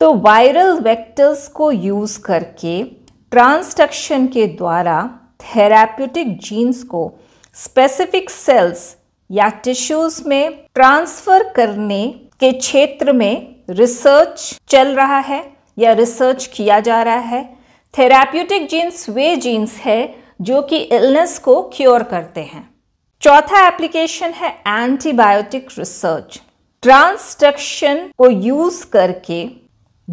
तो वायरल वेक्टर्स को यूज करके ट्रांसडक्शन के द्वारा थेराप्यूटिक जीन्स को स्पेसिफिक सेल्स या टिश्यूज में ट्रांसफर करने के क्षेत्र में रिसर्च चल रहा है या रिसर्च किया जा रहा है थेराप्यूटिक जीन्स वे जीन्स है जो कि इलनेस को क्योर करते हैं चौथा एप्लीकेशन है एंटीबायोटिक रिसर्च ट्रांसडक्शन को यूज करके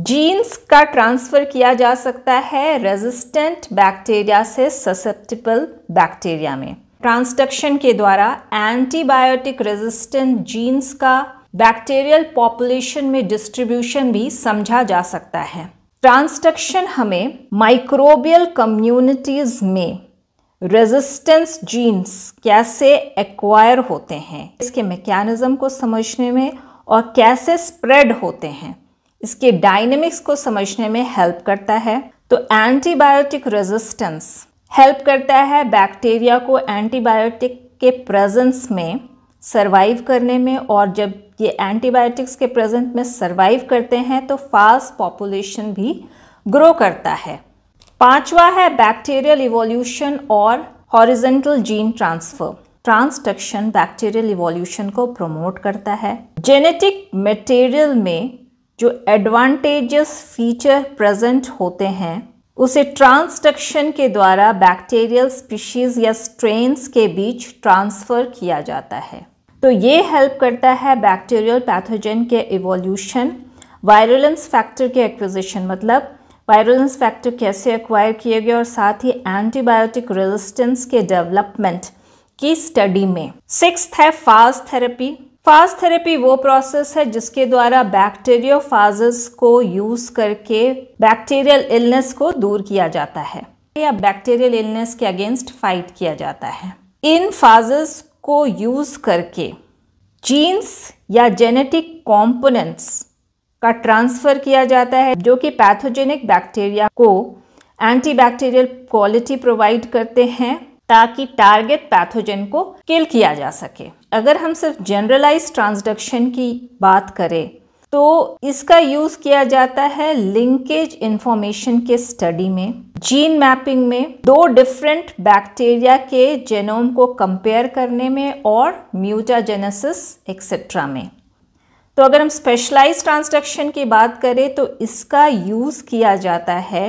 जीन्स का ट्रांसफर किया जा सकता है रेजिस्टेंट बैक्टीरिया से ससेप्टिबल बैक्टीरिया में ट्रांसडक्शन के द्वारा एंटीबायोटिक रेजिस्टेंट जीन्स का बैक्टीरियल पॉपुलेशन में डिस्ट्रीब्यूशन भी समझा जा सकता है ट्रांसडक्शन हमें माइक्रोबियल कम्युनिटीज़ में रेजिस्टेंस जीन्स कैसे एक्वायर होते हैं इसके मैकेनिज़्म को समझने में और कैसे स्प्रेड होते हैं इसके डायनेमिक्स को समझने में हेल्प करता है तो एंटीबायोटिक रेजिस्टेंस हेल्प करता है बैक्टीरिया को एंटीबायोटिक के प्रेजेंस में सरवाइव करने में और जब ये एंटीबायोटिक्स के प्रेजेंट में सर्वाइव करते हैं तो फास्ट पॉपुलेशन भी ग्रो करता है पांचवा है बैक्टीरियल इवोल्यूशन और horizontal gene transfer transduction bacterial evolution को प्रमोट करता है जेनेटिक मटेरियल में जो एडवांटेजेस फीचर प्रेजेंट होते हैं उसे ट्रांसडक्शन के द्वारा बैक्टीरियल स्पीशीज या स्ट्रेन्स के बीच ट्रांसफ़र किया जाता है तो ये हेल्प करता है बैक्टीरियल पैथोजन के इवोल्यूशन वायरलेंस फैक्टर के एक्विजिशन मतलब वायरलेंस फैक्टर कैसे एक्वायर किए गए और साथ ही एंटीबायोटिक रेजिस्टेंस के डेवलपमेंट की स्टडी में सिक्स है फास्ट थेरेपी फास्ट थेरेपी वो प्रोसेस है जिसके द्वारा बैक्टीरियोफाजेस को यूज करके बैक्टीरियल इलनेस को दूर किया जाता है या बैक्टीरियल इलनेस के अगेंस्ट फाइट किया जाता है इन फाजेस को यूज़ करके जीन्स या जेनेटिक कॉम्पोनेंट्स का ट्रांसफ़र किया जाता है जो कि पैथोजेनिक बैक्टीरिया को एंटी बैक्टीरियल क्वालिटी प्रोवाइड करते हैं ताकि टारगेट पैथोजन को किल किया जा सके अगर हम सिर्फ जनरलाइज ट्रांसडक्शन की बात करें तो इसका यूज किया जाता है लिंकेज इंफॉर्मेशन के स्टडी में जीन मैपिंग में दो डिफरेंट बैक्टीरिया के जेनोम को कंपेयर करने में और म्यूटाजेनेसिस एक्सेट्रा में तो अगर हम स्पेशलाइज ट्रांसडक्शन की बात करें तो इसका यूज किया जाता है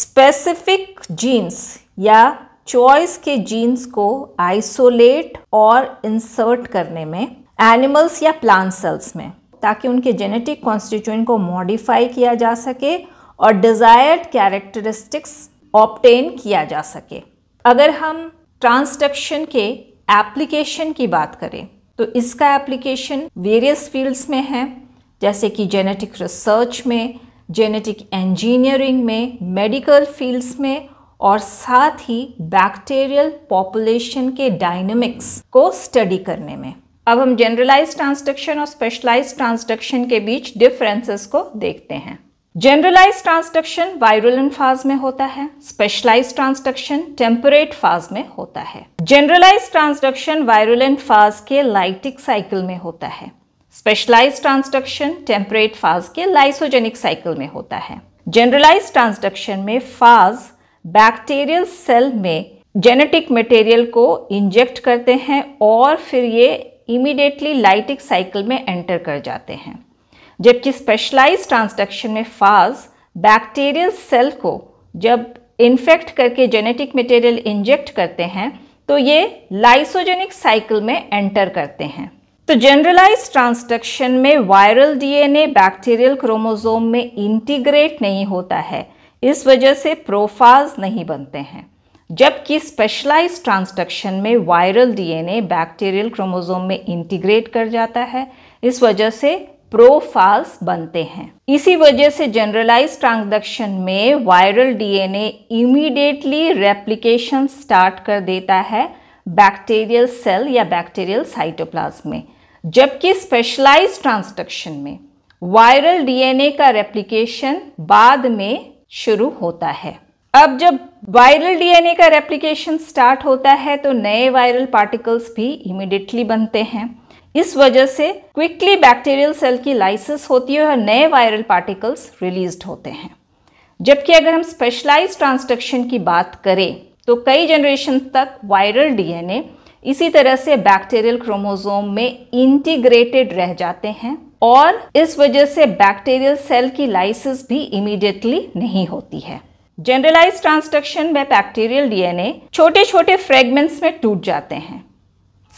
स्पेसिफिक जीन्स या चॉइस के जीन्स को आइसोलेट और इंसर्ट करने में एनिमल्स या प्लांट सेल्स में ताकि उनके जेनेटिक कॉन्स्टिट्यूंट को मॉडिफाई किया जा सके और डिज़ायर्ड कैरेक्टरिस्टिक्स ऑप्टेन किया जा सके अगर हम ट्रांसडक्शन के एप्लीकेशन की बात करें तो इसका एप्लीकेशन वेरियस फील्ड्स में है जैसे कि जेनेटिक रिसर्च में जेनेटिक इंजीनियरिंग में मेडिकल फील्ड्स में और साथ ही बैक्टीरियल पॉपुलेशन के डायनेमिक्स को स्टडी करने में अब हम जनरलाइज ट्रांसडक्शन और स्पेशलाइज ट्रांसडक्शन के बीच डिफरेंसेस को देखते हैं जनरलाइज ट्रांसडक्शन वायरल फाज में होता है स्पेशलाइज ट्रांसडक्शन टेम्परेट फाज में होता है जनरलाइज ट्रांसडक्शन वायरल फाज के लाइटिक साइकिल में होता है स्पेशलाइज ट्रांसडक्शन टेम्परेट फाज के लाइसोजेनिक साइकिल में होता है जनरलाइज ट्रांसडक्शन में फाज बैक्टीरियल सेल में जेनेटिक मटेरियल को इंजेक्ट करते हैं और फिर ये इमीडिएटली लाइटिक साइकिल में एंटर कर जाते हैं जबकि स्पेशलाइज ट्रांसडक्शन में फाज बैक्टीरियल सेल को जब इन्फेक्ट करके जेनेटिक मटेरियल इंजेक्ट करते हैं तो ये लाइसोजेनिक साइकिल में एंटर करते हैं तो जनरलाइज ट्रांसडक्शन में वायरल डीएनए बैक्टीरियल क्रोमोसोम में इंटीग्रेट नहीं होता है इस वजह से प्रोफाज नहीं बनते हैं जबकि स्पेशलाइज ट्रांसडक्शन में वायरल डीएनए बैक्टीरियल क्रोमोसोम में इंटीग्रेट कर जाता है इस वजह से प्रोफाल्स बनते हैं इसी वजह से जनरलाइज ट्रांसडक्शन में viral DNA immediately replication start कर देता है बैक्टीरियल सेल या बैक्टीरियल साइटोप्लाज्म में जबकि स्पेशलाइज ट्रांसडक्शन में वायरल डीएनए का रेप्लिकेशन बाद में शुरू होता है अब जब वायरल डीएनए का रेप्लिकेशन स्टार्ट होता है तो नए वायरल पार्टिकल्स भी इमिडिएटली बनते हैं इस वजह से क्विकली बैक्टीरियल सेल की लाइसिस होती है और नए वायरल पार्टिकल्स रिलीज होते हैं जबकि अगर हम स्पेशलाइज ट्रांसडक्शन की बात करें तो कई जनरेशन तक वायरल डीएनए इसी तरह से बैक्टीरियल क्रोमोसोम में इंटीग्रेटेड रह जाते हैं और इस वजह से बैक्टीरियल सेल की लाइसिस भी इमीडिएटली नहीं होती है जनरलाइज ट्रांसडक्शन में बैक्टीरियल डीएनए छोटे छोटे फ्रेगमेंट्स में टूट जाते हैं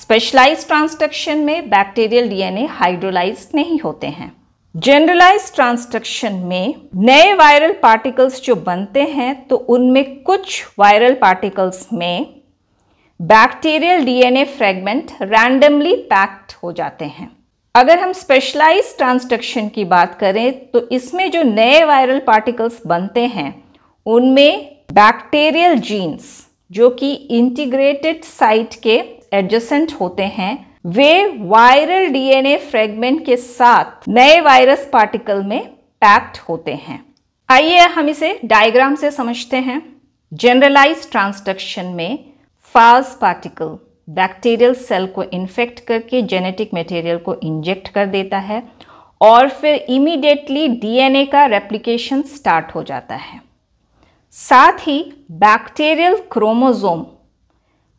स्पेशलाइज ट्रांसडक्शन में बैक्टीरियल डीएनए हाइड्रोलाइज नहीं होते हैं जनरलाइज ट्रांसडक्शन में नए वायरल पार्टिकल्स जो बनते हैं तो उनमें कुछ वायरल पार्टिकल्स में bacterial DNA fragment randomly packed हो जाते हैं अगर हम स्पेशलाइज ट्रांसडक्शन की बात करें तो इसमें जो नए वायरल पार्टिकल्स बनते हैं उनमें बैक्टीरियल जीन्स जो कि इंटीग्रेटेड साइट के एडजेसेंट होते हैं वे वायरल डीएनए फ्रेगमेंट के साथ नए वायरस पार्टिकल में पैक्ड होते हैं आइए हम इसे डायग्राम से समझते हैं जनरलाइज ट्रांसडक्शन में फाल्स पार्टिकल बैक्टीरियल सेल को इन्फेक्ट करके जेनेटिक मटेरियल को इंजेक्ट कर देता है और फिर इमीडिएटली डीएनए का रेप्लिकेशन स्टार्ट हो जाता है साथ ही बैक्टीरियल क्रोमोजोम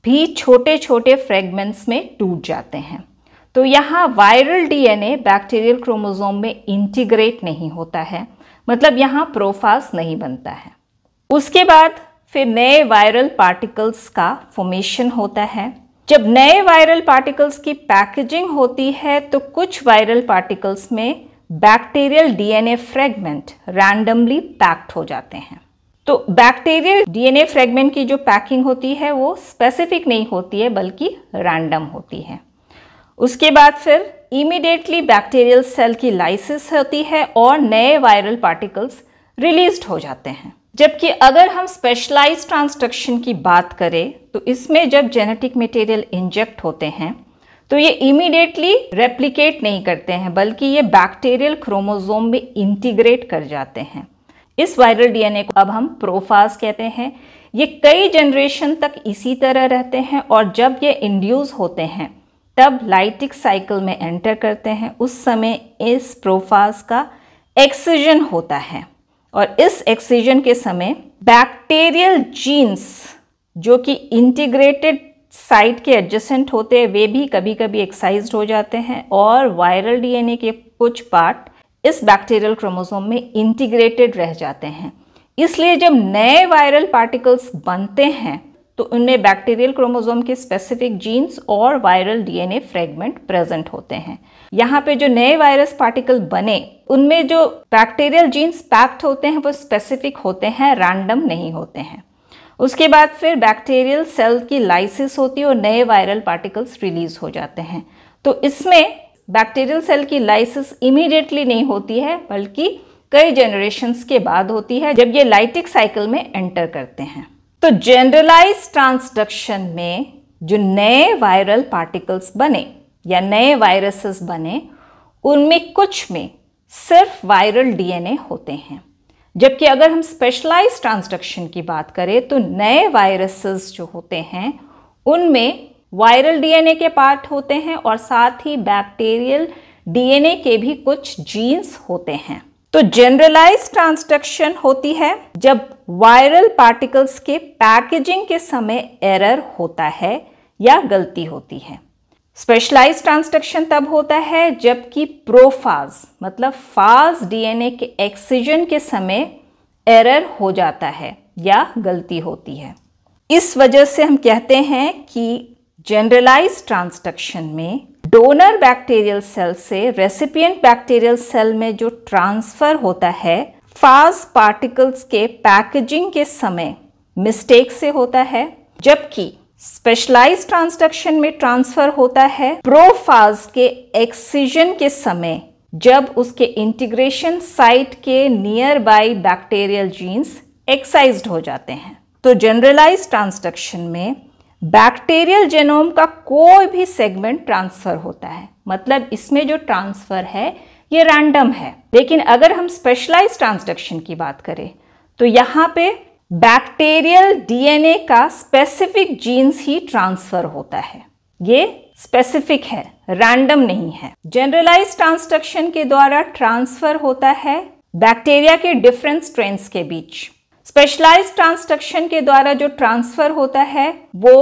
भी छोटे छोटे फ्रेगमेंट्स में टूट जाते हैं तो यहाँ वायरल डीएनए बैक्टीरियल क्रोमोजोम में इंटीग्रेट नहीं होता है मतलब यहाँ प्रोफास नहीं बनता है उसके बाद फिर नए वायरल पार्टिकल्स का फॉर्मेशन होता है जब नए वायरल पार्टिकल्स की पैकेजिंग होती है तो कुछ वायरल पार्टिकल्स में bacterial DNA fragment randomly packed हो जाते हैं तो बैक्टीरियल डीएनए फ्रेगमेंट की जो पैकिंग होती है वो स्पेसिफिक नहीं होती है बल्कि रैंडम होती है उसके बाद फिर इमीडिएटली बैक्टीरियल सेल की लाइसिस होती है और नए वायरल पार्टिकल्स रिलीज हो जाते हैं जबकि अगर हम स्पेशलाइज ट्रांसडक्शन की बात करें तो इसमें जब जेनेटिक मटेरियल इंजेक्ट होते हैं तो ये इमीडिएटली रेप्लिकेट नहीं करते हैं बल्कि ये बैक्टीरियल क्रोमोजोम में इंटीग्रेट कर जाते हैं इस वायरल डीएनए को अब हम प्रोफास कहते हैं ये कई जनरेशन तक इसी तरह रहते हैं और जब ये इंड्यूस होते हैं तब लाइटिक साइकिल में एंटर करते हैं उस समय इस प्रोफाज का एक्सीजन होता है और इस एक्सीजन के समय बैक्टीरियल जीन्स जो कि इंटीग्रेटेड साइट के एडजस्टेंट होते हैं वे भी कभी कभी एक्साइज हो जाते हैं और वायरल डीएनए के कुछ पार्ट इस बैक्टीरियल क्रोमोसोम में इंटीग्रेटेड रह जाते हैं इसलिए जब नए वायरल पार्टिकल्स बनते हैं तो उनमें बैक्टीरियल क्रोमोसोम के स्पेसिफिक जीन्स और वायरल डीएनए फ्रेगमेंट प्रेजेंट होते हैं यहाँ पे जो नए वायरस पार्टिकल बने उनमें जो बैक्टीरियल जीन्स पैक्ट होते हैं वो स्पेसिफिक होते हैं रैंडम नहीं होते हैं उसके बाद फिर बैक्टीरियल सेल की लाइसिस होती है और नए वायरल पार्टिकल्स रिलीज हो जाते हैं तो इसमें बैक्टीरियल सेल की लाइसिस इमीडिएटली नहीं होती है बल्कि कई जनरेशन के बाद होती है जब ये लाइटिक साइकिल में एंटर करते हैं तो जनरलाइज ट्रांसडक्शन में जो नए वायरल पार्टिकल्स बने या नए वायरसेस बने उनमें कुछ में सिर्फ वायरल डीएनए होते हैं जबकि अगर हम स्पेशलाइज ट्रांसडक्शन की बात करें तो नए वायरसेस जो होते हैं उनमें वायरल डीएनए के पार्ट होते हैं और साथ ही बैक्टीरियल डीएनए के भी कुछ जीन्स होते हैं तो जनरलाइज ट्रांसडक्शन होती है जब वायरल पार्टिकल्स के पैकेजिंग के समय एरर होता है या गलती होती है स्पेशलाइज ट्रांसडक्शन तब होता है जबकि प्रोफाज मतलब फाज डीएनए के एक्सीजन के समय एरर हो जाता है या गलती होती है इस वजह से हम कहते हैं कि जनरलाइज ट्रांसडक्शन में डोनर बैक्टीरियल सेल से रेसिपिएंट बैक्टीरियल सेल में जो ट्रांसफ़र होता है फास्ट पार्टिकल्स के पैकेजिंग के समय मिस्टेक से होता है जबकि स्पेशलाइज ट्रांसडक्शन में ट्रांसफ़र होता है प्रोफाज के एक्सीजन के समय जब उसके इंटीग्रेशन साइट के nearby bacterial genes excise हो जाते हैं तो जनरलाइज ट्रांसडक्शन में बैक्टीरियल जेनोम का कोई भी सेगमेंट ट्रांसफ़र होता है मतलब इसमें जो ट्रांसफ़र है ये रैंडम है लेकिन अगर हम स्पेशलाइज ट्रांसडक्शन की बात करें तो यहाँ पे बैक्टीरियल डीएनए का स्पेसिफिक जीन्स ही ट्रांसफ़र होता है ये स्पेसिफिक है रैंडम नहीं है जनरलाइज ट्रांसडक्शन के द्वारा ट्रांसफ़र होता है बैक्टीरिया के डिफरेंट स्ट्रेन के बीच स्पेशलाइज ट्रांसडक्शन के द्वारा जो ट्रांसफर होता है वो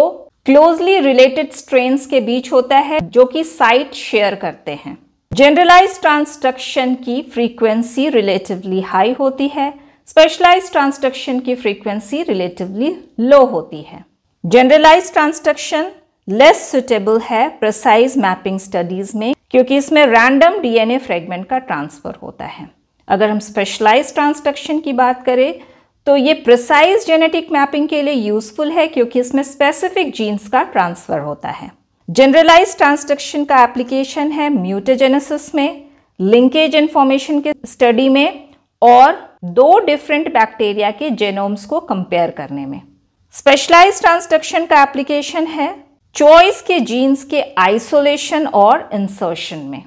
क्लोजली रिलेटेड स्ट्रेन के बीच होता है जो कि साइट शेयर करते हैं जनरलाइज ट्रांसडक्शन की फ्रीक्वेंसी रिलेटिवली हाई होती है स्पेशलाइज ट्रांसडक्शन की फ्रीक्वेंसी रिलेटिवली लो होती है जनरलाइज ट्रांसडक्शन लेस सुटेबल है प्रसाइज मैपिंग स्टडीज में क्योंकि इसमें रैंडम डीएनए फ्रेगमेंट का ट्रांसफर होता है अगर हम स्पेशलाइज ट्रांसडक्शन की बात करें तो ये प्रिसाइज जेनेटिक मैपिंग के लिए यूजफुल है क्योंकि इसमें स्पेसिफिक जीन्स का ट्रांसफ़र होता है जनरलाइज ट्रांसडक्शन का एप्लीकेशन है म्यूटेजेनेसिस में लिंकेज इन्फॉर्मेशन के स्टडी में और दो डिफरेंट बैक्टीरिया के जेनोम्स को कंपेयर करने में स्पेशलाइज ट्रांसडक्शन का एप्लीकेशन है चॉइस के जीन्स के आइसोलेशन और इंसर्शन में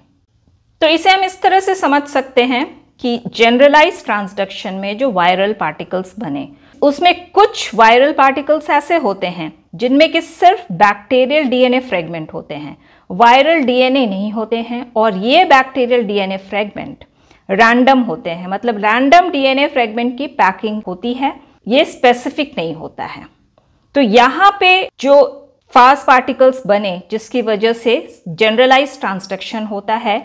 तो इसे हम इस तरह से समझ सकते हैं कि जनरलाइज ट्रांसडक्शन में जो वायरल पार्टिकल्स बने उसमें कुछ वायरल पार्टिकल्स ऐसे होते हैं जिनमें कि सिर्फ बैक्टीरियल डीएनए फ्रेगमेंट होते हैं वायरल डीएनए नहीं होते हैं और ये बैक्टीरियल डीएनए फ्रेगमेंट रैंडम होते हैं मतलब रैंडम डीएनए फ्रेगमेंट की पैकिंग होती है ये स्पेसिफिक नहीं होता है तो यहां पे जो फास्ट पार्टिकल्स बने जिसकी वजह से जनरलाइज ट्रांसडक्शन होता है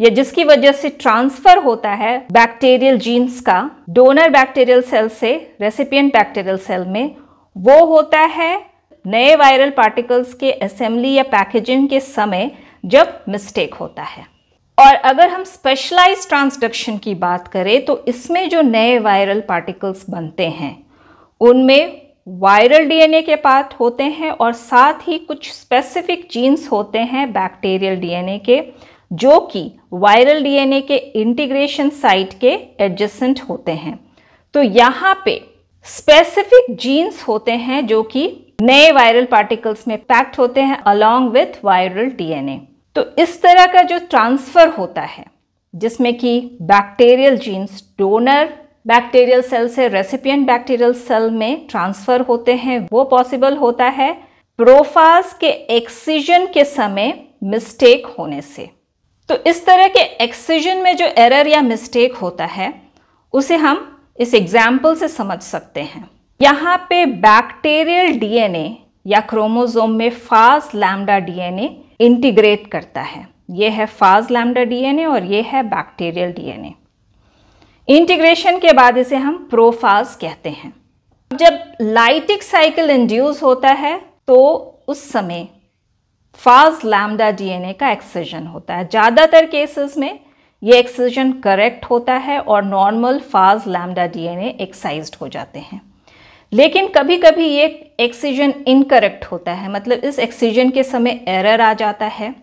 या जिसकी वजह से ट्रांसफर होता है बैक्टीरियल जीन्स का डोनर बैक्टीरियल सेल से रेसिपियंट बैक्टीरियल सेल में वो होता है नए वायरल पार्टिकल्स के असेंबली या पैकेजिंग के समय जब मिस्टेक होता है और अगर हम स्पेशलाइज ट्रांसडक्शन की बात करें तो इसमें जो नए वायरल पार्टिकल्स बनते हैं उनमें वायरल डीएनए के पार्ट होते हैं और साथ ही कुछ स्पेसिफिक जीन्स होते हैं बैक्टीरियल डीएनए के जो कि वायरल डीएनए के इंटीग्रेशन साइट के एडजस्टेंट होते हैं तो यहाँ पे स्पेसिफिक जीन्स होते हैं जो कि नए वायरल पार्टिकल्स में पैक्ट होते हैं अलोंग विथ वायरल डीएनए तो इस तरह का जो ट्रांसफर होता है जिसमें कि bacterial genes donor bacterial cell से रेसिपियंट बैक्टीरियल सेल में ट्रांसफर होते हैं वो पॉसिबल होता है प्रोफास के एक्सीजन के समय मिस्टेक होने से तो इस तरह के एक्सीजन में जो एरर या मिस्टेक होता है उसे हम इस एग्जाम्पल से समझ सकते हैं यहाँ पे बैक्टीरियल डीएनए या क्रोमोजोम में फाज लैमडा डीएनए इंटीग्रेट करता है ये है फाज लैमडा डीएनए और ये है बैक्टीरियल डीएनए इंटीग्रेशन के बाद इसे हम प्रोफाज कहते हैं जब लाइटिक साइकिल इंड्यूस होता है तो उस समय फाज लैमडा डीएनए का एक्सीजन होता है ज़्यादातर केसेस में ये एक्सीजन करेक्ट होता है और normal phage lambda DNA excise हो जाते हैं लेकिन कभी कभी ये एक्सीजन इनकरेक्ट होता है मतलब इस एक्सीजन के समय एरर आ जाता है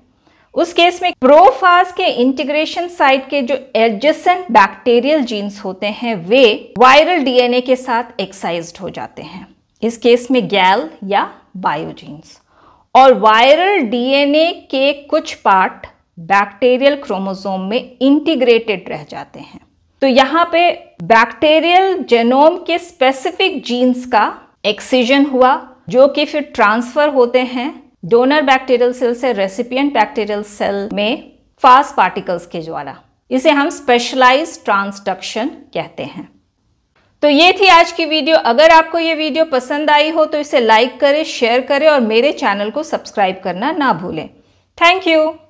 उस केस में प्रोफाज के इंटीग्रेशन साइट के जो एडजेसेंट बैक्टीरियल जीन्स होते हैं वे वायरल डीएनए के साथ एक्साइज हो जाते हैं इस केस में गैल या बायोजीन्स और वायरल डीएनए के कुछ पार्ट बैक्टीरियल क्रोमोसोम में इंटीग्रेटेड रह जाते हैं तो यहाँ पे बैक्टीरियल जेनोम के स्पेसिफिक जीन्स का एक्सीजन हुआ जो कि फिर ट्रांसफर होते हैं डोनर बैक्टीरियल सेल से रेसिपियंट बैक्टीरियल सेल में फास्ट पार्टिकल्स के द्वारा इसे हम स्पेशलाइज ट्रांसडक्शन कहते हैं तो ये थी आज की वीडियो अगर आपको ये वीडियो पसंद आई हो तो इसे लाइक करें शेयर करें और मेरे चैनल को सब्सक्राइब करना ना भूलें थैंक यू